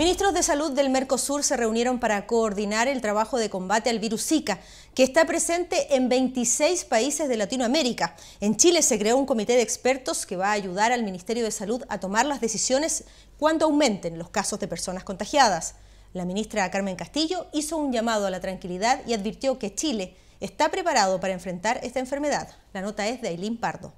Ministros de Salud del Mercosur se reunieron para coordinar el trabajo de combate al virus Zika, que está presente en 26 países de Latinoamérica. En Chile se creó un comité de expertos que va a ayudar al Ministerio de Salud a tomar las decisiones cuando aumenten los casos de personas contagiadas. La ministra Carmen Castillo hizo un llamado a la tranquilidad y advirtió que Chile está preparado para enfrentar esta enfermedad. La nota es de Ailín Pardo.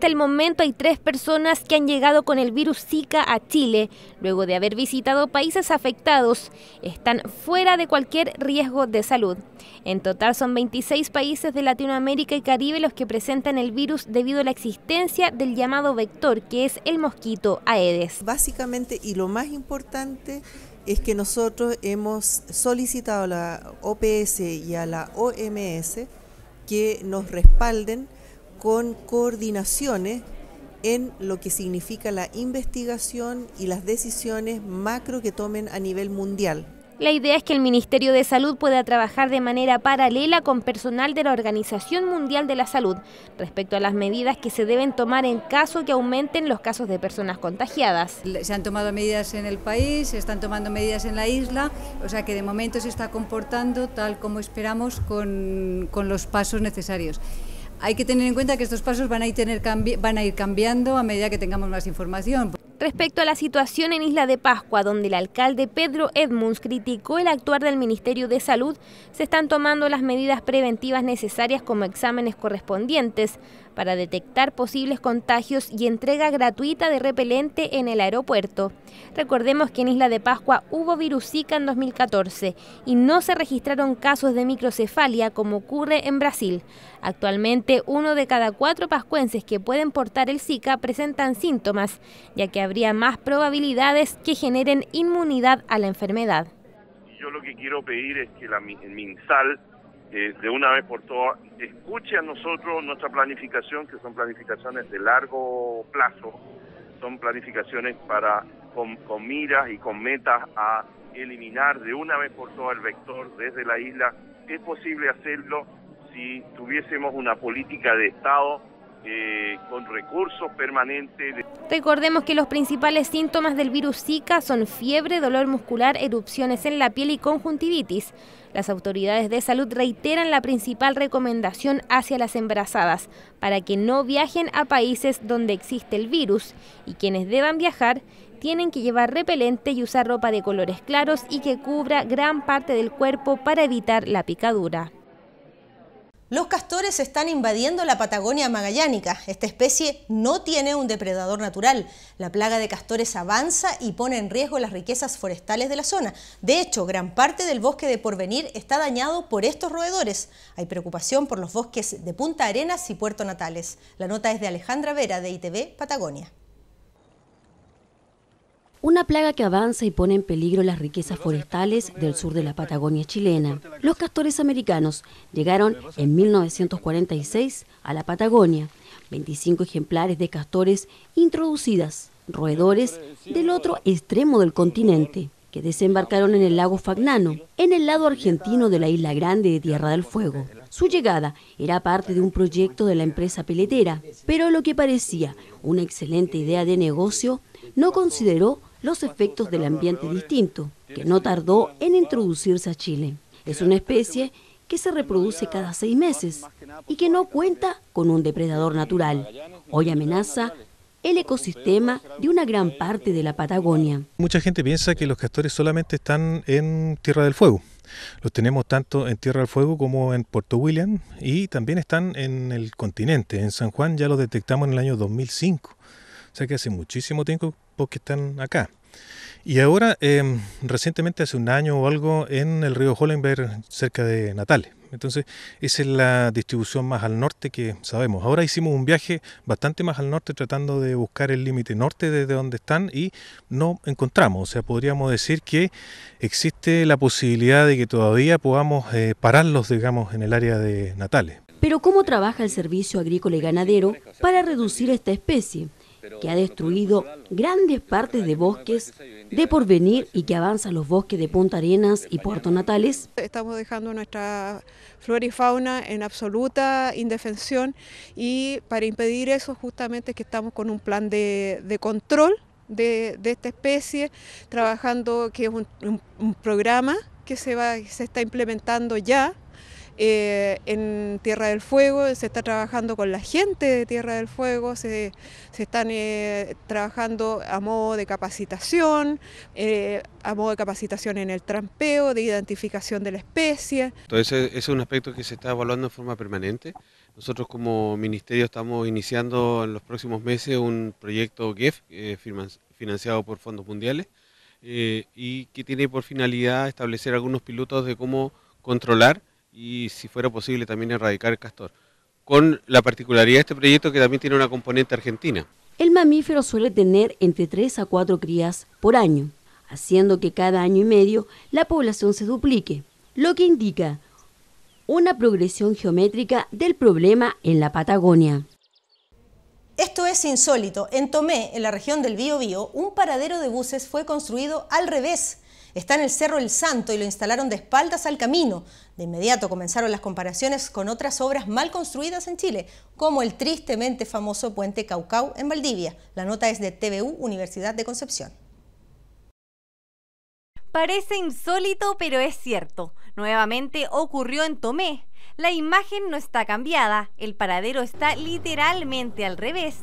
Hasta el momento hay tres personas que han llegado con el virus Zika a Chile, luego de haber visitado países afectados. Están fuera de cualquier riesgo de salud. En total son 26 países de Latinoamérica y Caribe los que presentan el virus debido a la existencia del llamado vector, que es el mosquito Aedes. Básicamente, y lo más importante, es que nosotros hemos solicitado a la OPS y a la OMS que nos respalden con coordinaciones en lo que significa la investigación y las decisiones macro que tomen a nivel mundial. La idea es que el Ministerio de Salud pueda trabajar de manera paralela con personal de la Organización Mundial de la Salud respecto a las medidas que se deben tomar en caso que aumenten los casos de personas contagiadas. Se han tomado medidas en el país, se están tomando medidas en la isla, o sea que de momento se está comportando tal como esperamos con, los pasos necesarios. Hay que tener en cuenta que estos pasos van a, ir cambiando a medida que tengamos más información. Respecto a la situación en Isla de Pascua, donde el alcalde Pedro Edmunds criticó el actuar del Ministerio de Salud, se están tomando las medidas preventivas necesarias como exámenes correspondientes, para detectar posibles contagios y entrega gratuita de repelente en el aeropuerto. Recordemos que en Isla de Pascua hubo virus Zika en 2014 y no se registraron casos de microcefalia como ocurre en Brasil. Actualmente, uno de cada cuatro pascuenses que pueden portar el Zika presentan síntomas, ya que habría más probabilidades que generen inmunidad a la enfermedad. Yo lo que quiero pedir es que la, el MinSal eh, de una vez por todas, escuche a nosotros nuestra planificación, que son planificaciones de largo plazo, son planificaciones para con, con miras y con metas a eliminar de una vez por todas el vector desde la isla. Es posible hacerlo si tuviésemos una política de Estado eh, con recursos permanentes. Recordemos que los principales síntomas del virus Zika son fiebre, dolor muscular, erupciones en la piel y conjuntivitis. Las autoridades de salud reiteran la principal recomendación hacia las embarazadas para que no viajen a países donde existe el virus y quienes deban viajar tienen que llevar repelente y usar ropa de colores claros y que cubra gran parte del cuerpo para evitar la picadura. Los castores están invadiendo la Patagonia magallánica. Esta especie no tiene un depredador natural. La plaga de castores avanza y pone en riesgo las riquezas forestales de la zona. De hecho, gran parte del bosque de Porvenir está dañado por estos roedores. Hay preocupación por los bosques de Punta Arenas y Puerto Natales. La nota es de Alejandra Vera, de ITV Patagonia. Una plaga que avanza y pone en peligro las riquezas forestales del sur de la Patagonia chilena. Los castores americanos llegaron en 1946 a la Patagonia. 25 ejemplares de castores introducidas, roedores del otro extremo del continente, que desembarcaron en el lago Fagnano, en el lado argentino de la isla grande de Tierra del Fuego. Su llegada era parte de un proyecto de la empresa peletera, pero lo que parecía una excelente idea de negocio no consideró los efectos del ambiente distinto, que no tardó en introducirse a Chile. Es una especie que se reproduce cada seis meses y que no cuenta con un depredador natural. Hoy amenaza el ecosistema de una gran parte de la Patagonia. Mucha gente piensa que los castores solamente están en Tierra del Fuego. Los tenemos tanto en Tierra del Fuego como en Puerto William y también están en el continente. En San Juan ya lo detectamos en el año 2005. O sea que hace muchísimo tiempo que están acá. Y ahora, em, recientemente, hace un año o algo, en el río Hollenberg, cerca de Natales. Entonces, esa es la distribución más al norte que sabemos. Ahora hicimos un viaje bastante más al norte tratando de buscar el límite norte desde donde están y no encontramos. O sea, podríamos decir que existe la posibilidad de que todavía podamos eh, pararlos, digamos, en el área de Natales. Pero ¿cómo trabaja el Servicio Agrícola y Ganadero para reducir esta especie? que ha destruido grandes partes de bosques de porvenir y que avanzan los bosques de Punta Arenas y Puerto Natales. Estamos dejando nuestra flora y fauna en absoluta indefensión y para impedir eso justamente que estamos con un plan de, control de, esta especie, trabajando que es un, programa que se, va, se está implementando ya eh, en Tierra del Fuego se está trabajando con la gente de Tierra del Fuego, se, están eh, trabajando a modo de capacitación, eh, a modo de capacitación en el trampeo, de identificación de la especie. Entonces ese es un aspecto que se está evaluando en forma permanente. Nosotros como ministerio estamos iniciando en los próximos meses un proyecto GEF financiado por fondos mundiales y que tiene por finalidad establecer algunos pilotos de cómo controlar y, si fuera posible, también erradicar el castor. Con la particularidad de este proyecto que también tiene una componente argentina. El mamífero suele tener entre 3 a 4 crías por año, haciendo que cada año y medio la población se duplique, lo que indica una progresión geométrica del problema en la Patagonia. Esto es insólito. En Tomé, en la región del Bío... un paradero de buses fue construido al revés. Está en el Cerro El Santo y lo instalaron de espaldas al camino, de inmediato comenzaron las comparaciones con otras obras mal construidas en Chile, como el tristemente famoso puente Caucau en Valdivia. La nota es de TVU, Universidad de Concepción. Parece insólito, pero es cierto. Nuevamente ocurrió en Tomé. La imagen no está cambiada, el paradero está literalmente al revés.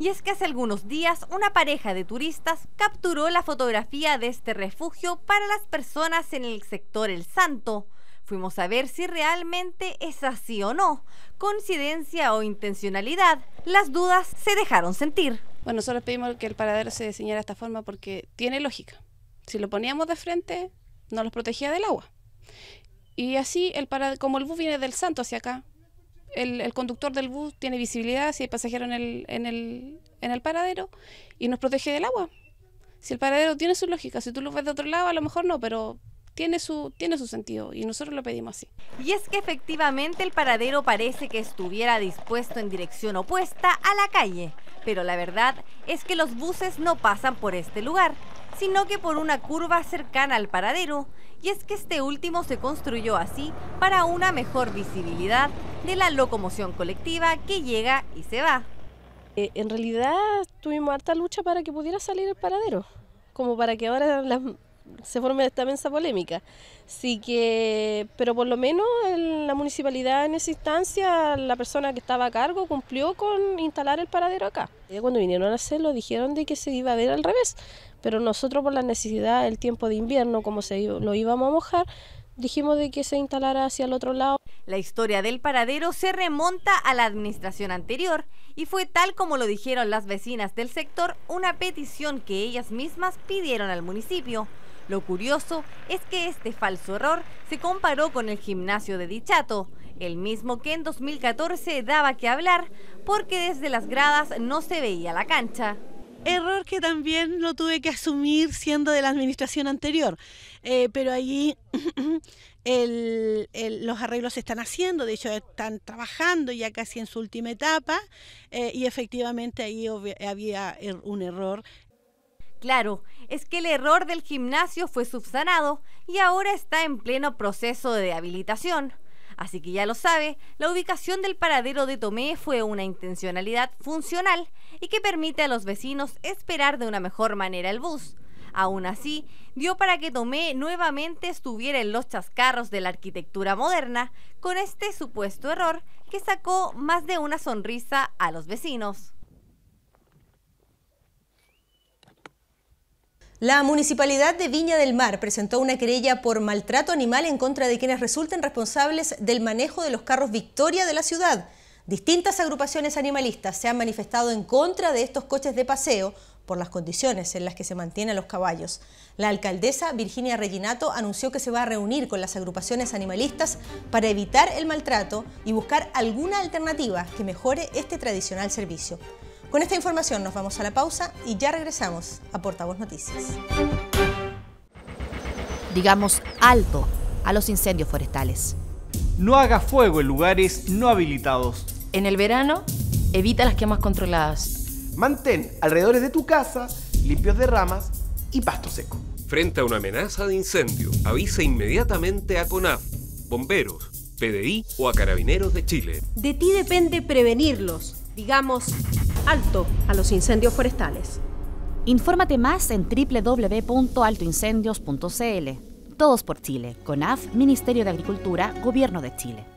Y es que hace algunos días una pareja de turistas capturó la fotografía de este refugio para las personas en el sector El Santo. Fuimos a ver si realmente es así o no, coincidencia o intencionalidad. Las dudas se dejaron sentir. Bueno, nosotros pedimos que el paradero se diseñara de esta forma porque tiene lógica. Si lo poníamos de frente, no nos protegía del agua. Y así, el como el bus viene del Santo hacia acá, el, conductor del bus tiene visibilidad si hay pasajero en el, en el paradero y nos protege del agua. Si el paradero tiene su lógica, si tú lo ves de otro lado, a lo mejor no, pero tiene su, tiene su sentido y nosotros lo pedimos así. Y es que efectivamente el paradero parece que estuviera dispuesto en dirección opuesta a la calle, pero la verdad es que los buses no pasan por este lugar, sino que por una curva cercana al paradero, y es que este último se construyó así para una mejor visibilidad de la locomoción colectiva que llega y se va. Eh, en realidad tuvimos harta lucha para que pudiera salir el paradero, como para que ahora las se forme esta mensa polémica. Así que, pero por lo menos la municipalidad en esa instancia, la persona que estaba a cargo cumplió con instalar el paradero acá. Cuando vinieron a hacerlo dijeron de que se iba a ver al revés, pero nosotros por la necesidad del tiempo de invierno, como se lo íbamos a mojar, dijimos de que se instalara hacia el otro lado. La historia del paradero se remonta a la administración anterior y fue tal como lo dijeron las vecinas del sector, una petición que ellas mismas pidieron al municipio. Lo curioso es que este falso error se comparó con el gimnasio de Dichato, el mismo que en 2014 daba que hablar porque desde las gradas no se veía la cancha. Error que también lo tuve que asumir siendo de la administración anterior, eh, pero allí los arreglos se están haciendo, de hecho están trabajando ya casi en su última etapa eh, y efectivamente ahí había er, un error claro es que el error del gimnasio fue subsanado y ahora está en pleno proceso de habilitación. Así que ya lo sabe, la ubicación del paradero de Tomé fue una intencionalidad funcional y que permite a los vecinos esperar de una mejor manera el bus. Aún así, dio para que Tomé nuevamente estuviera en los chascarros de la arquitectura moderna, con este supuesto error que sacó más de una sonrisa a los vecinos. La Municipalidad de Viña del Mar presentó una querella por maltrato animal en contra de quienes resulten responsables del manejo de los carros Victoria de la ciudad. Distintas agrupaciones animalistas se han manifestado en contra de estos coches de paseo por las condiciones en las que se mantienen los caballos. La alcaldesa Virginia Reginato anunció que se va a reunir con las agrupaciones animalistas para evitar el maltrato y buscar alguna alternativa que mejore este tradicional servicio. Con esta información nos vamos a la pausa y ya regresamos a Portavoz Noticias. Digamos alto a los incendios forestales. No haga fuego en lugares no habilitados. En el verano, evita las quemas controladas. Mantén alrededores de tu casa limpios de ramas y pasto seco. Frente a una amenaza de incendio, avisa inmediatamente a CONAF, bomberos, PDI o a Carabineros de Chile. De ti depende prevenirlos. Digamos alto a los incendios forestales. Infórmate más en www.altoincendios.cl. Todos por Chile, CONAF, Ministerio de Agricultura, Gobierno de Chile.